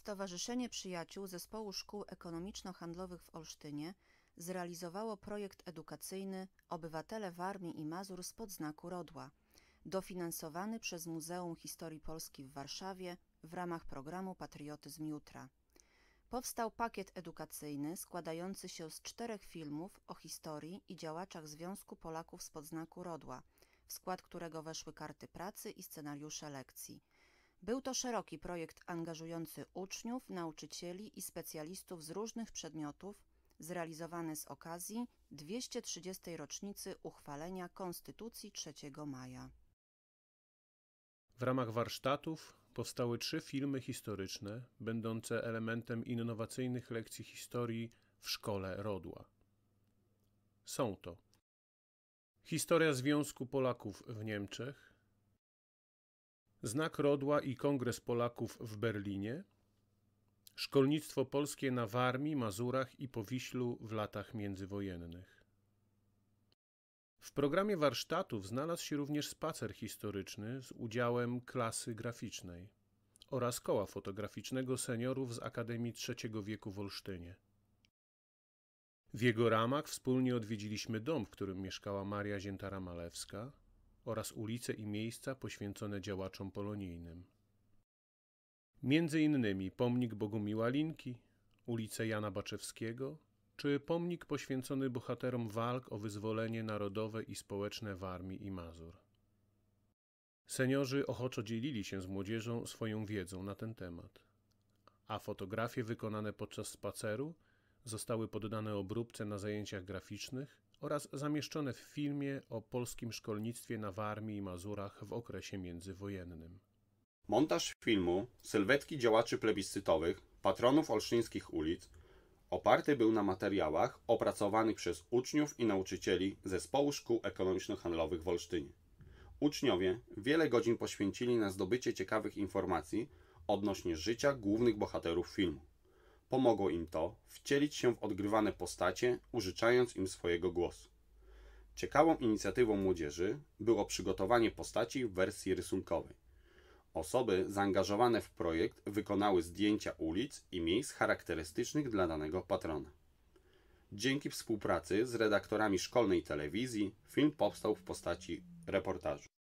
Stowarzyszenie Przyjaciół Zespołu Szkół Ekonomiczno-Handlowych w Olsztynie zrealizowało projekt edukacyjny Obywatele Warmii i Mazur spod znaku Rodła, dofinansowany przez Muzeum Historii Polski w Warszawie w ramach programu Patriotyzm Jutra. Powstał pakiet edukacyjny składający się z czterech filmów o historii i działaczach Związku Polaków spod znaku Rodła, w skład którego weszły karty pracy i scenariusze lekcji – był to szeroki projekt angażujący uczniów, nauczycieli i specjalistów z różnych przedmiotów, zrealizowany z okazji 230. rocznicy uchwalenia Konstytucji 3 maja. W ramach warsztatów powstały trzy filmy historyczne, będące elementem innowacyjnych lekcji historii w szkole Rodła. Są to Historia Związku Polaków w Niemczech, Znak Rodła i Kongres Polaków w Berlinie, szkolnictwo polskie na Warmii, Mazurach i Powiślu w latach międzywojennych. W programie warsztatów znalazł się również spacer historyczny z udziałem klasy graficznej oraz koła fotograficznego seniorów z Akademii III wieku w Olsztynie. W jego ramach wspólnie odwiedziliśmy dom, w którym mieszkała Maria Ziętara-Malewska, oraz ulice i miejsca poświęcone działaczom polonijnym. Między innymi pomnik Bogumiła Linki, ulicę Jana Baczewskiego, czy pomnik poświęcony bohaterom walk o wyzwolenie narodowe i społeczne w Armii i Mazur. Seniorzy ochoczo dzielili się z młodzieżą swoją wiedzą na ten temat, a fotografie wykonane podczas spaceru zostały poddane obróbce na zajęciach graficznych oraz zamieszczone w filmie o polskim szkolnictwie na Warmii i Mazurach w okresie międzywojennym. Montaż filmu, sylwetki działaczy plebiscytowych, patronów olsztyńskich ulic, oparty był na materiałach opracowanych przez uczniów i nauczycieli Zespołu Szkół Ekonomiczno-Handlowych w Olsztynie. Uczniowie wiele godzin poświęcili na zdobycie ciekawych informacji odnośnie życia głównych bohaterów filmu. Pomogło im to wcielić się w odgrywane postacie, użyczając im swojego głosu. Ciekawą inicjatywą młodzieży było przygotowanie postaci w wersji rysunkowej. Osoby zaangażowane w projekt wykonały zdjęcia ulic i miejsc charakterystycznych dla danego patrona. Dzięki współpracy z redaktorami szkolnej telewizji film powstał w postaci reportażu.